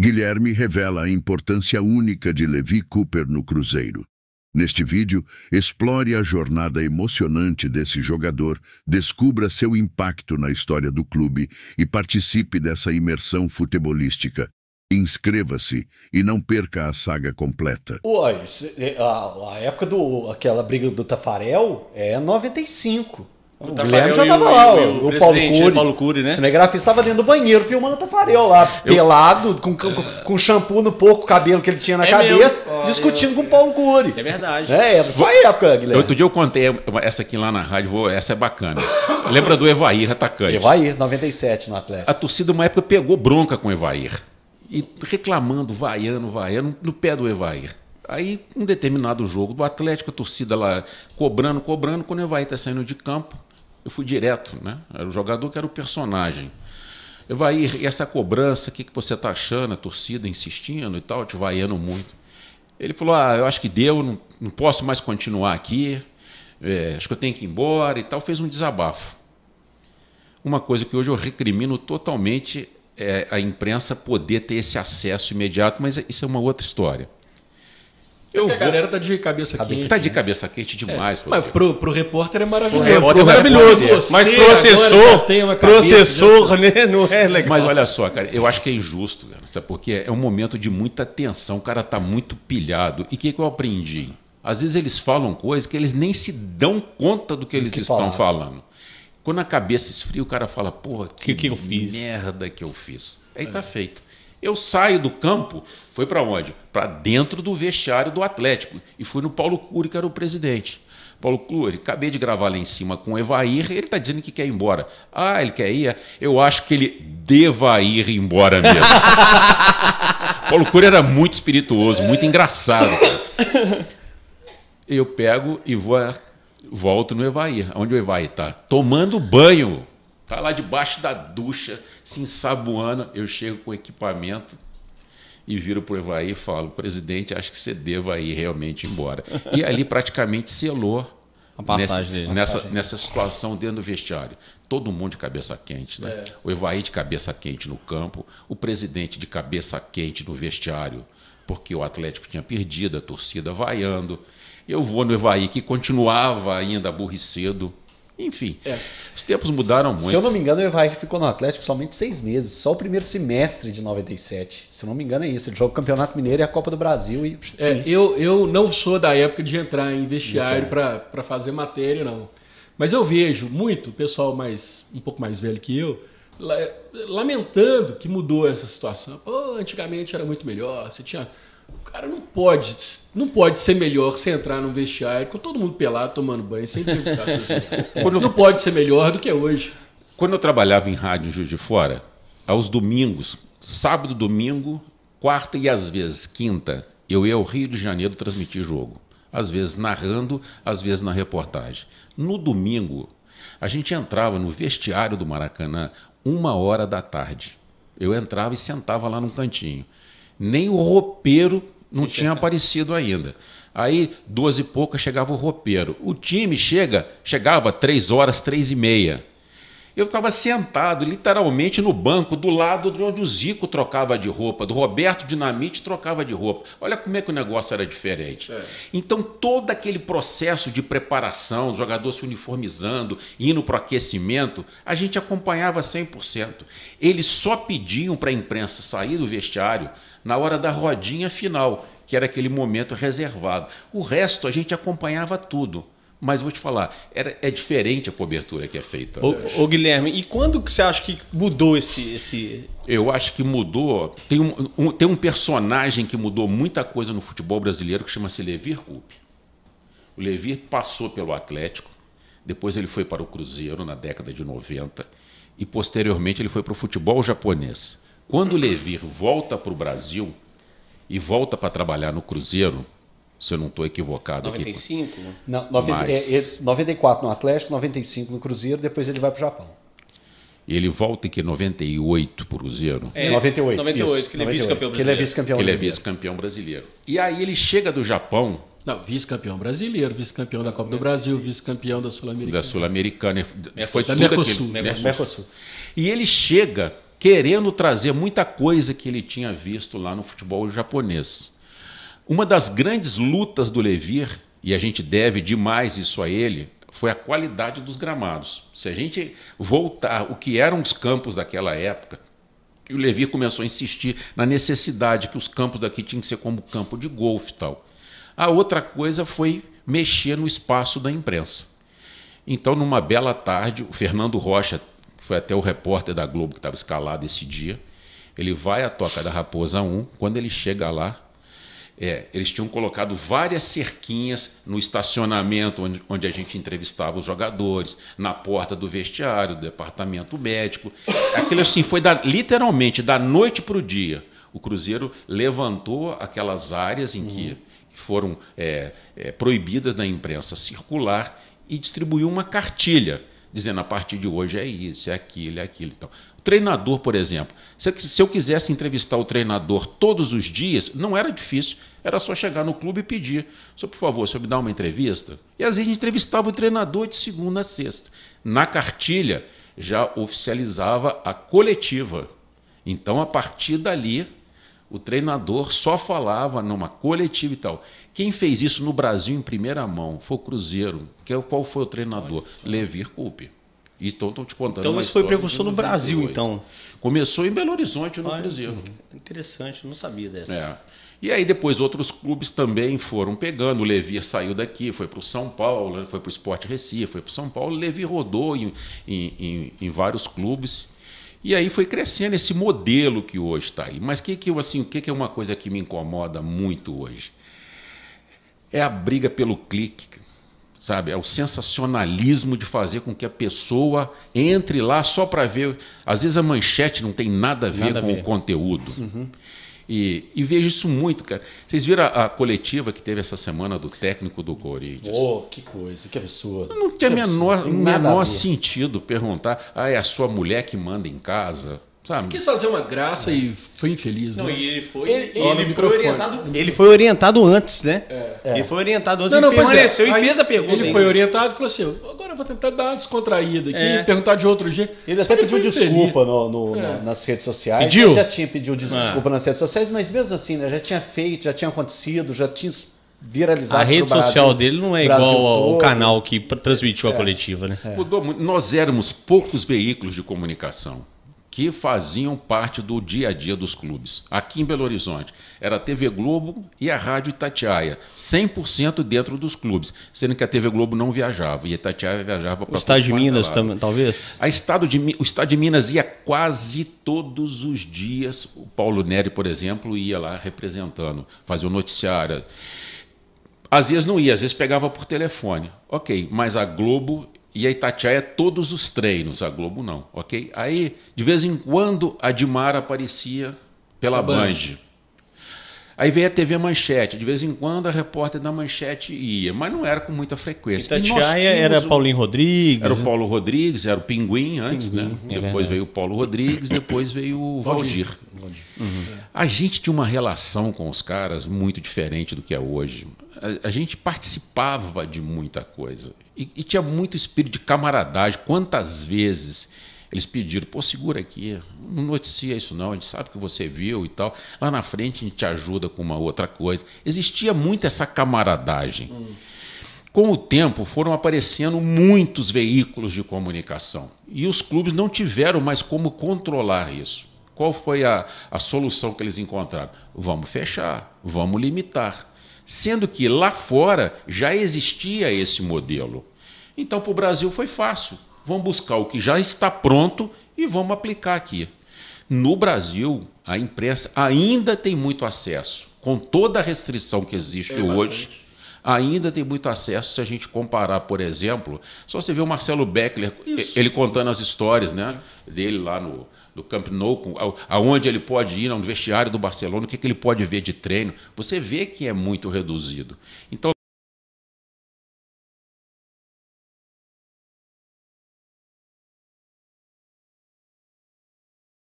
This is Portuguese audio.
Guilherme revela a importância única de Levi Cooper no Cruzeiro. Neste vídeo, explore a jornada emocionante desse jogador, descubra seu impacto na história do clube e participe dessa imersão futebolística. Inscreva-se e não perca a saga completa. Uai, é, a, época do aquela briga do Tafarel é 95. O, o Guilherme já estava lá, o, o, o, o Paulo, né? Cury, Paulo Cury, né? O cinegrafista estava dentro do banheiro filmando o Tafarel lá, eu... pelado, com, com, com shampoo no pouco cabelo que ele tinha na é cabeça, mesmo. discutindo com o Paulo Cury. É verdade. É, só só época, Guilherme. Outro dia eu contei é, essa aqui lá na rádio, essa é bacana. Lembra do Evair, atacante? Evair, 97 no Atlético. A torcida, uma época, pegou bronca com o Evair. E reclamando, vaiando, vaiando, no pé do Evair. Aí, um determinado jogo do Atlético, a torcida lá cobrando, cobrando, quando o Evair está saindo de campo, eu fui direto, né? Era o jogador que era o personagem. Evair, e essa cobrança, o que, que você tá achando? A torcida insistindo e tal, te vaiando muito. Ele falou: Ah, eu acho que deu, não, não posso mais continuar aqui, é, acho que eu tenho que ir embora e tal. Fez um desabafo. Uma coisa que hoje eu recrimino totalmente é a imprensa poder ter esse acesso imediato, mas isso é uma outra história. Eu vou. A galera tá de cabeça, cabeça quente. Tá de cabeça quente demais. É. Mas pro, pro repórter é maravilhoso. Pro repórter é, é maravilhoso. Você mas processor assessor, cabeça, processor, né? Não é legal. Mas olha só, cara, eu acho que é injusto, cara, sabe? Porque é um momento de muita tensão, o cara tá muito pilhado. E o que, que eu aprendi? Às vezes eles falam coisas que eles nem se dão conta do que eles que estão falando. Quando a cabeça esfria, o cara fala, porra, que, que, que eu fiz? merda que eu fiz. Aí tá é. tá feito. Eu saio do campo, foi para onde? Para dentro do vestiário do Atlético. E fui no Paulo Cury, que era o presidente. Paulo Cury, acabei de gravar lá em cima com o Evair, ele está dizendo que quer ir embora. Ah, ele quer ir? Eu acho que ele deva ir embora mesmo. Paulo Cury era muito espirituoso, muito engraçado. Eu pego e vou volto no Evair, onde o Evair está, tomando banho Tá lá debaixo da ducha, se ensaboando. Eu chego com equipamento e viro para o Evaí e falo: presidente, acho que você deva ir realmente embora. E ali praticamente selou a passagem nessa, Nessa, passagem. nessa situação dentro do vestiário. Todo mundo de cabeça quente, né? É. O Evaí de cabeça quente no campo, o presidente de cabeça quente no vestiário, porque o Atlético tinha perdido, a torcida vaiando. Eu vou no Evaí, que continuava ainda aborrecido enfim, é. os tempos mudaram se, muito. Se eu não me engano, o Evair ficou no Atlético somente seis meses, só o primeiro semestre de 97. Se eu não me engano, é isso. Ele jogou o Campeonato Mineiro e a Copa do Brasil. E... É, eu, eu não sou da época de entrar em vestiário para fazer matéria, não. Mas eu vejo muito pessoal mais um pouco mais velho que eu lamentando que mudou essa situação. Pô, antigamente era muito melhor, você tinha Cara, não pode, não pode ser melhor você entrar num vestiário com todo mundo pelado tomando banho sem entrevistar as Não pode ser melhor do que hoje. Quando eu trabalhava em rádio Juiz de Fora, aos domingos, sábado, domingo, quarta e às vezes quinta, eu ia ao Rio de Janeiro transmitir jogo. Às vezes narrando, às vezes na reportagem. No domingo, a gente entrava no vestiário do Maracanã uma hora da tarde. Eu entrava e sentava lá num cantinho. Nem o roupeiro não tinha aparecido ainda. Aí, duas e pouca, chegava o roupeiro. O time chega, chegava três horas, três e meia. Eu ficava sentado literalmente no banco do lado de onde o Zico trocava de roupa, do Roberto Dinamite trocava de roupa. Olha como é que o negócio era diferente. É. Então, todo aquele processo de preparação, o jogador se uniformizando, indo para o aquecimento, a gente acompanhava 100%. Eles só pediam para a imprensa sair do vestiário na hora da rodinha final, que era aquele momento reservado. O resto a gente acompanhava tudo. Mas vou te falar, era, é diferente a cobertura que é feita. Ô, né? Guilherme, e quando você acha que mudou esse. esse... Eu acho que mudou. Tem um, um tem um personagem que mudou muita coisa no futebol brasileiro que chama-se Levir Coupe. O Levir passou pelo Atlético, depois ele foi para o Cruzeiro na década de 90 e posteriormente ele foi para o futebol japonês. Quando o Levir volta para o Brasil e volta para trabalhar no Cruzeiro, se eu não estou equivocado 95? aqui. Não, 90, é, Mas... é, é, 94 no Atlético, 95 no Cruzeiro, depois ele vai para o Japão. Ele volta em que 98 para o Cruzeiro? É, 98. 98, isso, que ele é vice-campeão brasileiro. Que ele é vice-campeão brasileiro. Ele é vice-campeão brasileiro. E aí ele chega do Japão. Não, vice-campeão brasileiro, vice-campeão da Copa do Brasil, vice-campeão da Sul-Americana. Da Sul-Americana. Foi da Mercosul, aquilo, Mercosul. Mercosul. E ele chega querendo trazer muita coisa que ele tinha visto lá no futebol japonês. Uma das grandes lutas do Levir, e a gente deve demais isso a ele, foi a qualidade dos gramados. Se a gente voltar o que eram os campos daquela época, que o Levir começou a insistir na necessidade que os campos daqui tinham que ser como campo de golfe e tal. A outra coisa foi mexer no espaço da imprensa. Então, numa bela tarde, o Fernando Rocha, foi até o repórter da Globo que estava escalado esse dia, ele vai à Toca da Raposa 1, quando ele chega lá, é, eles tinham colocado várias cerquinhas no estacionamento onde, onde, a gente entrevistava os jogadores, na porta do vestiário, do departamento médico. Aquilo assim foi da, literalmente da noite para o dia. O Cruzeiro levantou aquelas áreas em uhum. que foram é, é, proibidas da imprensa circular e distribuiu uma cartilha dizendo a partir de hoje é isso, é aquilo, é aquilo. Então, o treinador, por exemplo, se eu quisesse entrevistar o treinador todos os dias, não era difícil, era só chegar no clube e pedir: só por favor, senhor me dá uma entrevista? E às vezes a gente entrevistava o treinador de segunda a sexta. Na cartilha já oficializava a coletiva. Então, a partir dali, o treinador só falava numa coletiva e tal. Quem fez isso no Brasil em primeira mão foi o Cruzeiro. É qual foi o treinador? Levir Coupe. Então, estou te contando. Então, isso foi precursor no Brasil, então. Começou em Belo Horizonte, no Olha, Cruzeiro. Uhum. Interessante, não sabia dessa. É. E aí, depois, outros clubes também foram pegando. O Levir saiu daqui, foi para o São Paulo, foi para o Esporte Recife, foi para o São Paulo. O Levir rodou em, em, em, em vários clubes e aí foi crescendo esse modelo que hoje está aí. Mas que que assim, o que, que é uma coisa que me incomoda muito hoje? É a briga pelo clique, sabe? É o sensacionalismo de fazer com que a pessoa entre lá só para ver. Às vezes a manchete não tem nada a ver nada com a ver. o conteúdo. Uhum. E, e, vejo isso muito, cara. Vocês viram a, a, coletiva que teve essa semana do técnico do Corinthians? Oh, que coisa, que absurdo. Não tinha o menor, menor sentido perguntar, ah, é a sua mulher que manda em casa? Sabe? Quis fazer uma graça é. e foi infeliz. Não, né? e ele foi, ele, ele, ele foi orientado. Ele foi orientado antes, né? É. Ele foi orientado antes, não, não, ele é. permaneceu é. e fez a pergunta. Ele foi orientado e falou assim: vou tentar dar uma descontraída aqui, é. perguntar de outro jeito. Ele até pediu desculpa no, no, é. na, nas redes sociais. Pediu? Ele já tinha pedido ah. desculpa nas redes sociais, mas mesmo assim, né, já tinha feito, já tinha acontecido, já tinha viralizado. A rede social dele não é igual ao todo. canal que transmitiu a é. coletiva, né? É. Mudou muito. Nós éramos poucos veículos de comunicação que faziam parte do dia a dia dos clubes. Aqui em Belo Horizonte, era a TV Globo e a Rádio Itatiaia, 100% dentro dos clubes, sendo que a TV Globo não viajava e a Itatiaia viajava para o Estado de Minas também, talvez. A estado de, o Estado de Minas ia quase todos os dias, o Paulo Neri, por exemplo, ia lá representando, fazia o um noticiário. Às vezes não ia, às vezes pegava por telefone. OK, mas a Globo e a Itatiaia é todos os treinos, a Globo não, ok? Aí, de vez em quando, a Dimar aparecia pela a Band. Aí veio a TV Manchete, de vez em quando a repórter da Manchete ia, mas não era com muita frequência. Itatiaia era o... Paulinho Rodrigues. Era o né? Paulo Rodrigues, era o Pinguim antes, Pinguim, né? É depois verdade. veio o Paulo Rodrigues, depois veio o Valdir. Valdir. Uhum. A gente tinha uma relação com os caras muito diferente do que é hoje. a, a gente participava de muita coisa e, e, tinha muito espírito de camaradagem. Quantas vezes eles pediram, pô, segura aqui, não noticia isso não, a gente sabe que você viu e tal. Lá na frente a gente te ajuda com uma outra coisa. Existia muito essa camaradagem. Com o tempo foram aparecendo muitos veículos de comunicação e os clubes não tiveram mais como controlar isso. Qual foi a, a solução que eles encontraram? Vamos fechar, vamos limitar sendo que lá fora já existia esse modelo. Então, para o Brasil foi fácil. Vamos buscar o que já está pronto e vamos aplicar aqui. No Brasil, a imprensa ainda tem muito acesso, com toda a restrição que existe hoje. Bastante ainda tem muito acesso se a gente comparar, por exemplo, só você vê o Marcelo Beckler, isso, ele contando isso. as histórias né, dele lá no, no Camp Nou, aonde ele pode ir no vestiário do Barcelona, o que, que ele pode ver de treino. Você vê que é muito reduzido. Então,